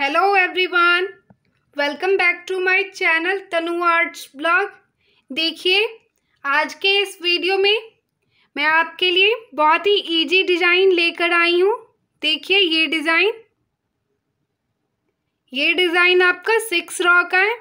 hello everyone welcome back to my channel Tanu arts blog देखिए आज के इस वीडियो में मैं आपके लिए बहुत ही इजी डिज़ाइन लेकर आई हूँ देखिए ये डिज़ाइन ये डिज़ाइन आपका सिक्स रॉ का है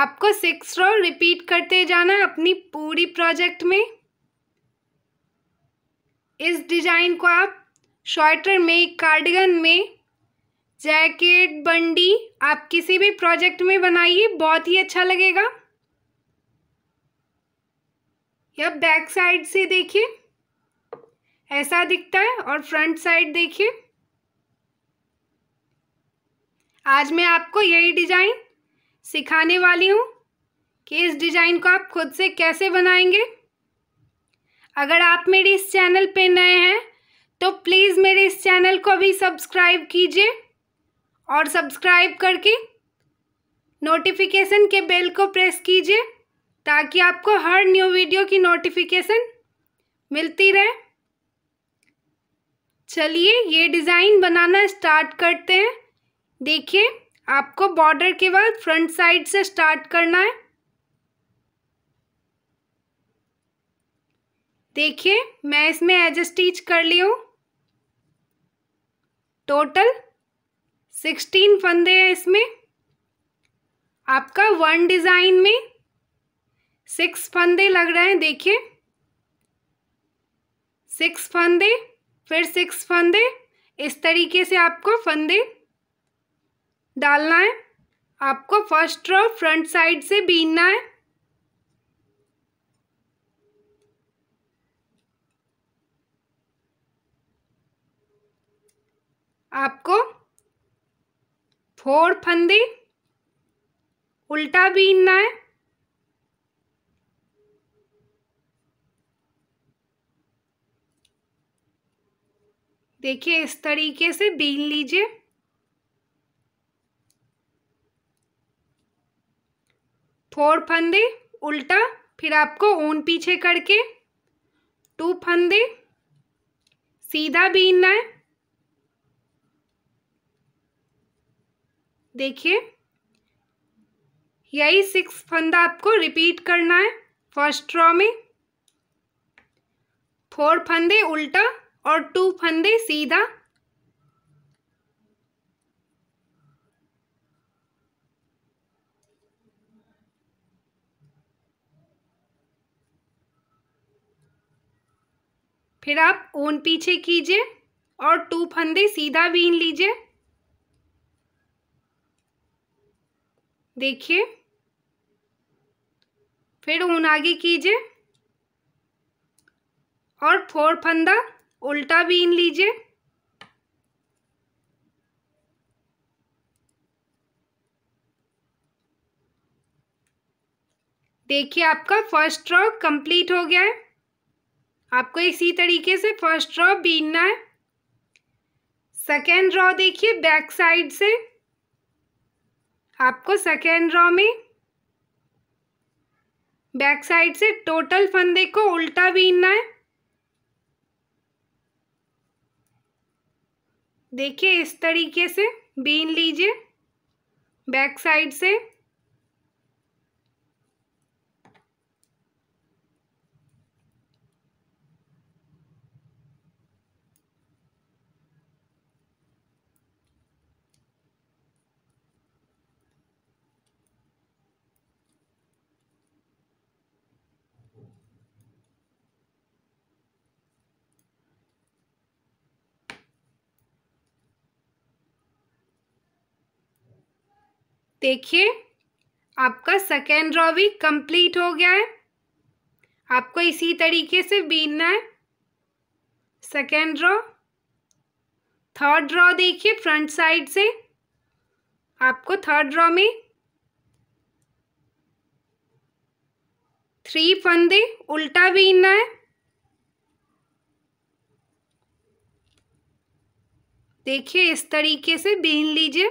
आपको सिक्स रॉ रिपीट करते जाना है अपनी पूरी प्रोजेक्ट में इस डिज़ाइन को आप स्वेटर में कार्डिगन में जैकेट बंडी आप किसी भी प्रोजेक्ट में बनाइए बहुत ही अच्छा लगेगा या बैक साइड से देखिए ऐसा दिखता है और फ्रंट साइड देखिए आज मैं आपको यही डिजाइन सिखाने वाली हूँ कि इस डिजाइन को आप खुद से कैसे बनाएंगे अगर आप मेरे इस चैनल पे नए हैं तो प्लीज़ मेरे इस चैनल को भी सब्सक्राइब कीजिए और सब्सक्राइब करके नोटिफिकेशन के बेल को प्रेस कीजिए ताकि आपको हर न्यू वीडियो की नोटिफिकेशन मिलती रहे चलिए ये डिज़ाइन बनाना स्टार्ट करते हैं देखिए आपको बॉर्डर के बाद फ्रंट साइड से स्टार्ट करना है देखिए मैं इसमें एज स्टिच कर ली हूँ टोटल सिक्सटीन फंदे हैं इसमें आपका वन डिज़ाइन में सिक्स फंदे लग रहे हैं देखिए सिक्स फंदे फिर सिक्स फंदे इस तरीके से आपको फंदे डालना है आपको फर्स्ट रो फ्रंट साइड से बीनना है आपको फोर फंदे उल्टा बीनना है देखिए इस तरीके से बीन लीजिए फोर फंदे उल्टा फिर आपको ऊन पीछे करके टू फंदे सीधा बीनना है देखिए यही सिक्स फंदा आपको रिपीट करना है फर्स्ट रॉ में फोर फंदे उल्टा और टू फंदे सीधा फिर आप ऊन पीछे कीजिए और टू फंदे सीधा बीन लीजिए देखिए फिर ऊन आगे कीजिए और फोर फंदा उल्टा बीन लीजिए देखिए आपका फर्स्ट रॉ कंप्लीट हो गया है आपको इसी तरीके से फर्स्ट रॉ बीनना है सेकेंड रॉ देखिए बैक साइड से आपको सेकेंड रॉ में बैक साइड से टोटल फंदे को उल्टा बीनना है देखिए इस तरीके से बीन लीजिए बैक साइड से देखिए आपका सेकेंड रॉ भी कंप्लीट हो गया है आपको इसी तरीके से बीनना है सेकेंड रॉ थर्ड रॉ देखिए फ्रंट साइड से आपको थर्ड रॉ में थ्री फंदे उल्टा बीनना है देखिए इस तरीके से बीन लीजिए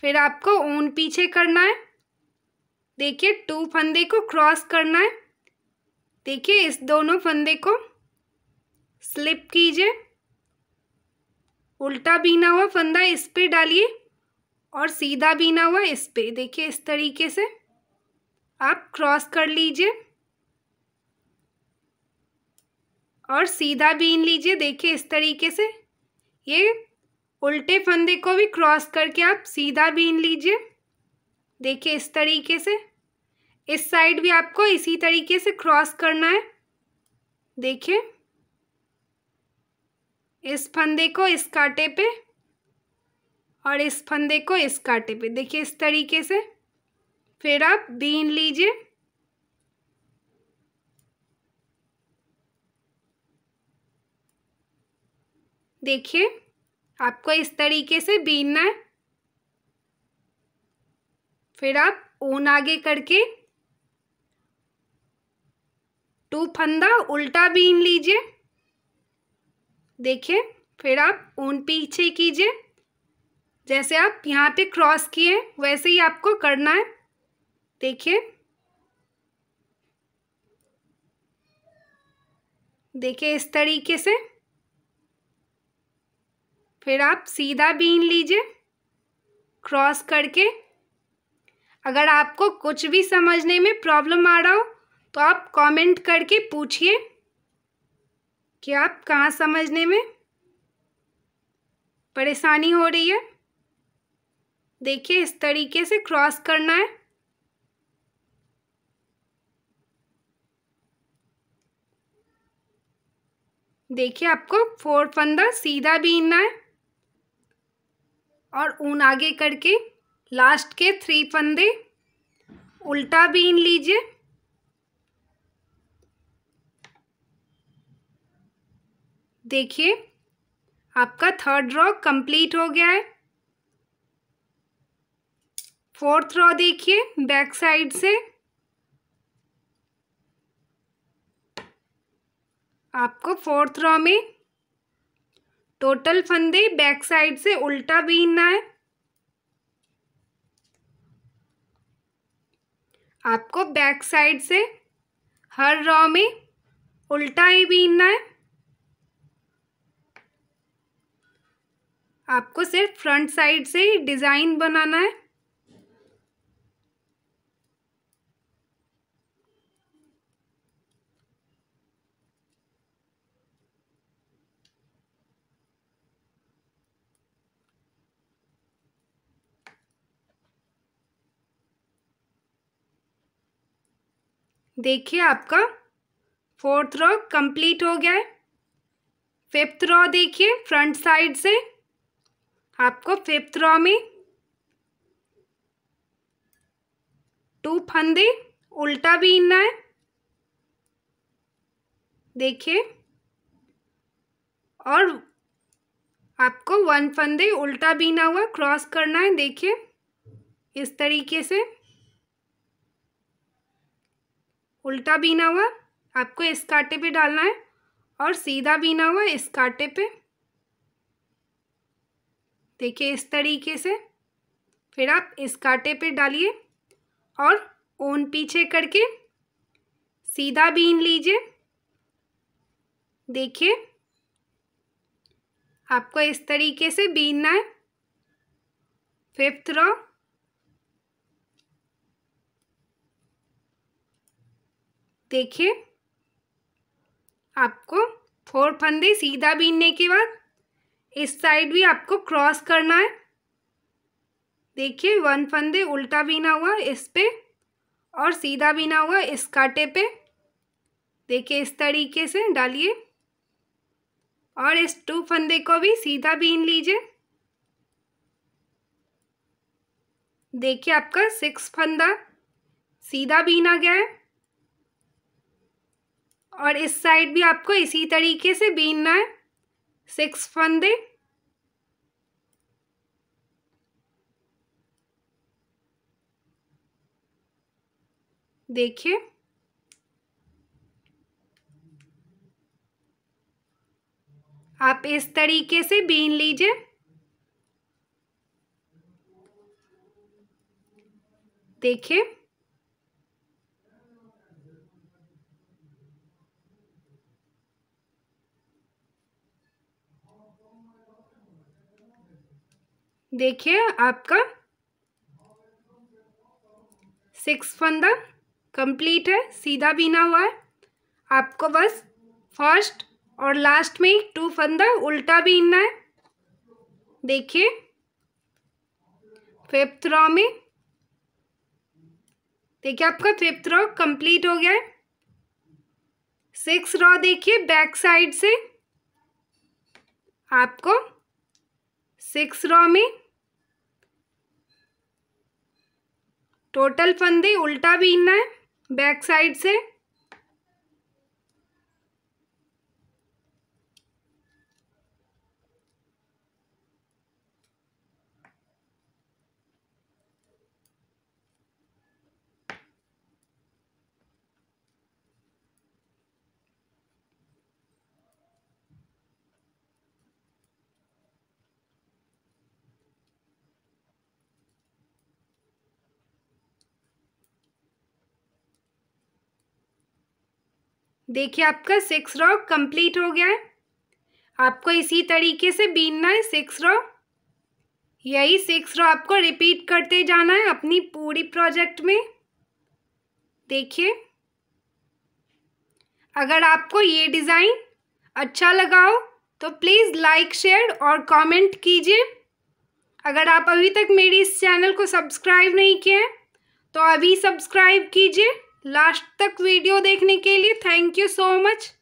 फिर आपको ऊन पीछे करना है देखिए टू फंदे को क्रॉस करना है देखिए इस दोनों फंदे को स्लिप कीजिए उल्टा बीना हुआ फंदा इस पे डालिए और सीधा बीना हुआ इस पे देखिए इस तरीके से आप क्रॉस कर लीजिए और सीधा बीन लीजिए देखिए इस तरीके से ये उल्टे फंदे को भी क्रॉस करके आप सीधा बीन लीजिए देखिए इस तरीके से इस साइड भी आपको इसी तरीके से क्रॉस करना है देखिए इस फंदे को इस कांटे पे और इस फंदे को इस कांटे पे देखिए इस तरीके से फिर आप बीन लीजिए देखिए आपको इस तरीके से बीनना है फिर आप ऊन आगे करके टू फंदा उल्टा बीन लीजिए देखिए फिर आप ऊन पीछे कीजिए जैसे आप यहाँ पे क्रॉस किए वैसे ही आपको करना है देखिए देखिए इस तरीके से फिर आप सीधा बीन लीजिए क्रॉस करके अगर आपको कुछ भी समझने में प्रॉब्लम आ रहा हो तो आप कमेंट करके पूछिए कि आप कहाँ समझने में परेशानी हो रही है देखिए इस तरीके से क्रॉस करना है देखिए आपको फोर फंदा सीधा बीनना है और ऊन आगे करके लास्ट के थ्री फंदे उल्टा बीन लीजिए देखिए आपका थर्ड रॉ कंप्लीट हो गया है फोर्थ रॉ देखिए बैक साइड से आपको फोर्थ रॉ में टोटल फंदे बैक साइड से उल्टा बीनना है आपको बैक साइड से हर रॉ में उल्टा ही बीनना है आपको सिर्फ फ्रंट साइड से ही डिज़ाइन बनाना है देखिए आपका फोर्थ रॉ कंप्लीट हो गया है फिफ्थ रॉ देखिए फ्रंट साइड से आपको फिफ्थ रॉ में टू फंदे उल्टा बीनना है देखिए और आपको वन फंदे उल्टा बीना हुआ क्रॉस करना है देखिए इस तरीके से उल्टा बीना हुआ आपको इस कांटे पे डालना है और सीधा बीना हुआ इस कांटे पे देखिए इस तरीके से फिर आप इस कांटे पे डालिए और ऊन पीछे करके सीधा बीन लीजिए देखिए आपको इस तरीके से बीनना है फिफ्थ रॉ देखिए आपको फोर फंदे सीधा बीनने के बाद इस साइड भी आपको क्रॉस करना है देखिए वन फंदे उल्टा बीना हुआ इस पे और सीधा बीना हुआ इस काटे पे देखिए इस तरीके से डालिए और इस टू फंदे को भी सीधा बीन लीजिए देखिए आपका सिक्स फंदा सीधा बीना गया है और इस साइड भी आपको इसी तरीके से बीनना है सिक्स फंदे देखिए आप इस तरीके से बीन लीजिए देखिए देखिए आपका सिक्स फंदा कंप्लीट है सीधा बीना हुआ है आपको बस फर्स्ट और लास्ट में टू फंदा उल्टा बीनना है देखिए फिफ्थ रॉ में देखिए आपका फिफ्थ रॉ कंप्लीट हो गया है सिक्स रॉ देखिए बैक साइड से आपको सिक्स रॉ में टोटल फंदे उल्टा बीनना है बैक साइड से देखिए आपका सिक्स रॉ कंप्लीट हो गया है आपको इसी तरीके से बीनना है सिक्स रॉ यही सिक्स रॉ आपको रिपीट करते जाना है अपनी पूरी प्रोजेक्ट में देखिए अगर आपको ये डिज़ाइन अच्छा लगाओ तो प्लीज़ लाइक शेयर और कमेंट कीजिए अगर आप अभी तक मेरी इस चैनल को सब्सक्राइब नहीं किए तो अभी सब्सक्राइब कीजिए लास्ट तक वीडियो देखने के लिए थैंक यू सो मच